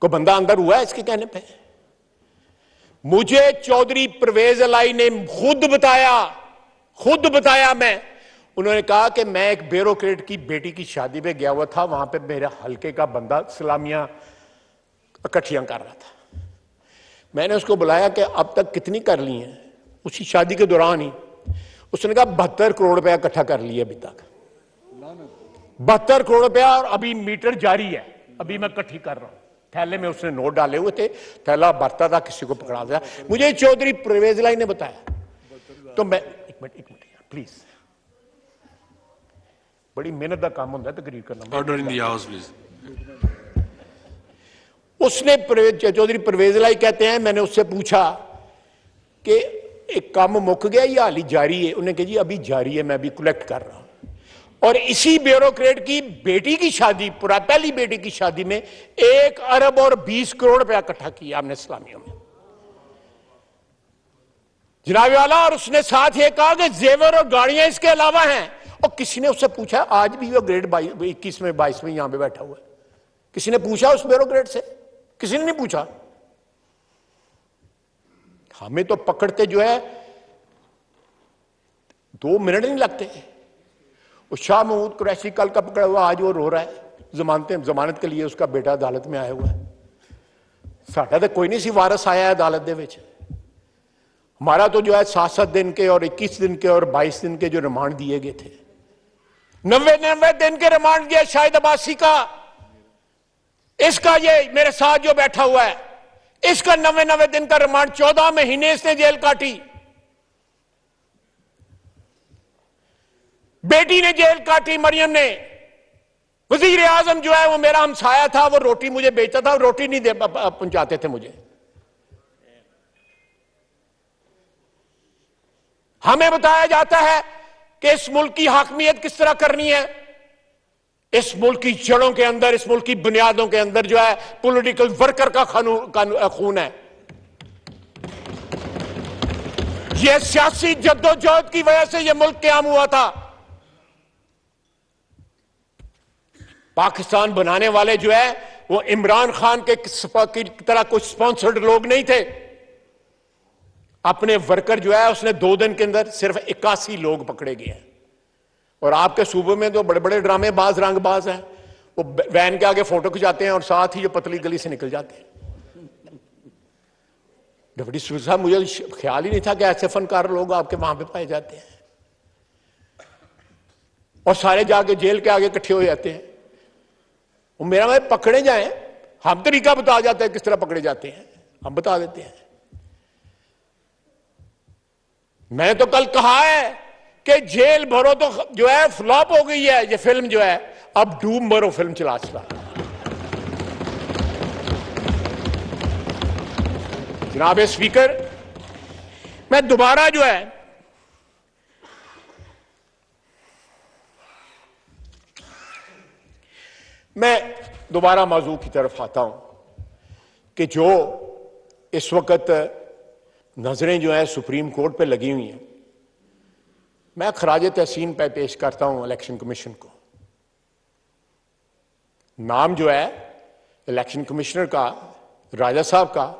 को बंदा अंदर हुआ है इसके कहने पे मुझे चौधरी परवेज अलाई ने खुद बताया खुद बताया मैं उन्होंने कहा कि मैं एक ब्यूरोक्रेट की बेटी की शादी में गया हुआ था वहां पे मेरे हल्के का बंदा सलामिया इकट्ठियां कर रहा था मैंने उसको बुलाया कि अब तक कितनी कर ली है उसी शादी के दौरान ही उसने कहा बहत्तर करोड़ रुपया इकट्ठा कर लिया अभी तक बहत्तर करोड़ रुपया और अभी मीटर जारी है अभी मैं इकट्ठी कर रहा हूं थैले में उसने नोट डाले हुए थे थैला भरता था किसी को पकड़ा दिया मुझे चौधरी प्रवेज लाई ने बताया तो मैं एक मिनट एक मिनट प्लीज बड़ी मेहनत का काम होता है तकरीर करना order in the house please उसने प्रवेज चौधरी प्रवेज लाई कहते हैं मैंने उससे पूछा कि एक काम मुक गया या हाली जारी है उन्हें कहा जी अभी जारी है मैं अभी कलेक्ट कर रहा हूं और इसी ब्यूरोक्रेट की बेटी की शादी पुरा पहली बेटी की शादी में एक अरब और बीस करोड़ रुपया इकट्ठा किया हमने इस्लामियों में जनाब वाला और उसने साथ ये कहा कि जेवर और गाड़ियां इसके अलावा हैं और किसी ने उससे पूछा आज भी वो ग्रेड बाईस में यहां पे बैठा हुआ है किसी ने पूछा उस ब्यूरोक्रेट से किसी ने नहीं पूछा हमें तो पकड़ते जो है दो मिनट नहीं लगते हैं और शाह महमूद कुरैशी कल का पकड़ा हुआ आज वो रो रहा है जमानते जमानत के लिए उसका बेटा अदालत में आया हुआ है साढ़ा तो कोई नहीं सी वारस आया अदालत ਦੇ हमारा तो जो है सात सात दिन के और इक्कीस दिन के और बाईस दिन के जो रिमांड दिए गए थे नब्बे नब्बे दिन के रिमांड दिया शाहिद अब्बासी का इसका ये मेरे साथ जो बैठा हुआ है इसका नब्बे नवे दिन का रिमांड चौदह महीने इसने जेल काटी बेटी ने जेल काटी मरियम ने वजीर आजम जो है वो मेरा हमसाया था वो रोटी मुझे बेचता था रोटी नहीं दे पहुंचाते थे मुझे हमें बताया जाता है कि इस मुल्क की हाकमियत किस तरह करनी है इस मुल्क की जड़ों के अंदर इस मुल्क की बुनियादों के अंदर जो है पॉलिटिकल वर्कर का खून है यह सियासी जद्दोजहद की वजह से यह मुल्क क्याम हुआ था पाकिस्तान बनाने वाले जो है वो इमरान खान के की तरह कुछ स्पॉन्सर्ड लोग नहीं थे अपने वर्कर जो है उसने दो दिन के अंदर सिर्फ इक्यासी लोग पकड़े गए हैं और आपके सूबे में तो बड़े बड़े ड्रामे बाज रंगबाज हैं वो वैन के आगे फोटो खिंचाते हैं और साथ ही जो पतली गली से निकल जाते हैं डिप्टी स्पीकर साहब मुझे ख्याल ही नहीं था कि ऐसे फनकार लोग आपके वहां पे पाए जाते हैं और सारे जाके जेल के आगे इकट्ठे हो जाते हैं वो मेरा भाई पकड़े जाए हम तरीका बता जाते हैं किस तरह पकड़े जाते हैं हम बता देते हैं मैंने तो कल कहा है कि जेल भरो तो जो है फ्लॉप हो गई है ये फिल्म जो है अब डूब मरो फिल्म चला चला जनाब स्पीकर मैं दोबारा जो है मैं दोबारा मौजू की तरफ आता हूं कि जो इस वक्त नज़रें जो हैं सुप्रीम कोर्ट पे लगी हुई हैं मैं खराज तहसीन पे पेश करता हूं इलेक्शन कमीशन को नाम जो है इलेक्शन कमिश्नर का राजा साहब का